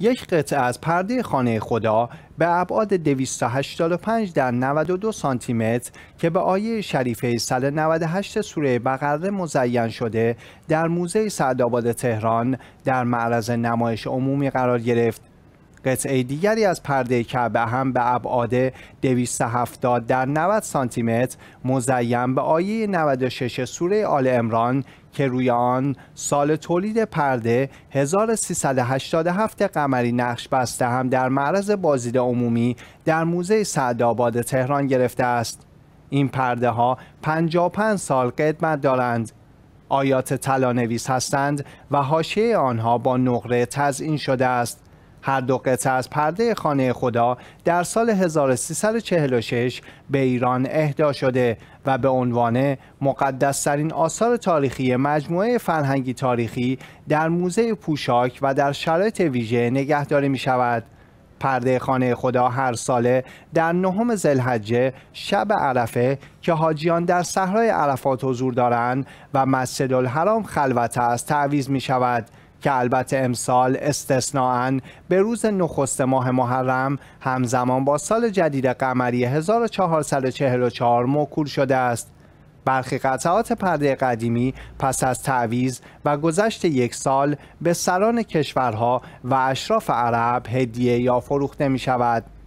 یک قطعه از پرده خانه خدا به ابعاد 285 در 92 سانتی متر که به آیه شریفه 198 سوره بقره مزین شده در موزه سعدآباد تهران در معرض نمایش عمومی قرار گرفت قطعه دیگری از پرده کعبه هم به ابعاد 270 در 90 متر مزیم به آیه 96 سوره آل امران که روی آن سال تولید پرده 1387 قمری نقش بسته هم در معرض بازدید عمومی در موزه سعدآباد تهران گرفته است. این پرده ها 55 سال قدمت دارند. آیات نویس هستند و حاشیه آنها با نقره تزئین شده است. هر دو قطعه از پرده خانه خدا در سال 1346 به ایران اهدا شده و به عنوان مقدسترین آثار تاریخی مجموعه فرهنگی تاریخی در موزه پوشاک و در شرایط ویژه نگهداری می شود. پرده خانه خدا هر ساله در نهم زلحجه شب عرفه که حاجیان در صحرای عرفات حضور دارند و مسجد الحرام خلوت است تعویز می شود. که البته امسال استثناعا به روز نخست ماه محرم همزمان با سال جدید قمری 1444 موکول شده است برخی قطعات پرده قدیمی پس از تعویز و گذشت یک سال به سران کشورها و اشراف عرب هدیه یا فروخته می شود.